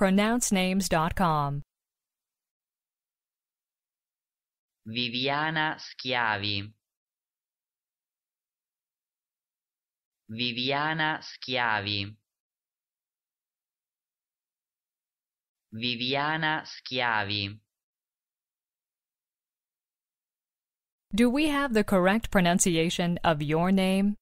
pronouncenames.com. Viviana Schiavi. Viviana Schiavi. Viviana Schiavi. Do we have the correct pronunciation of your name?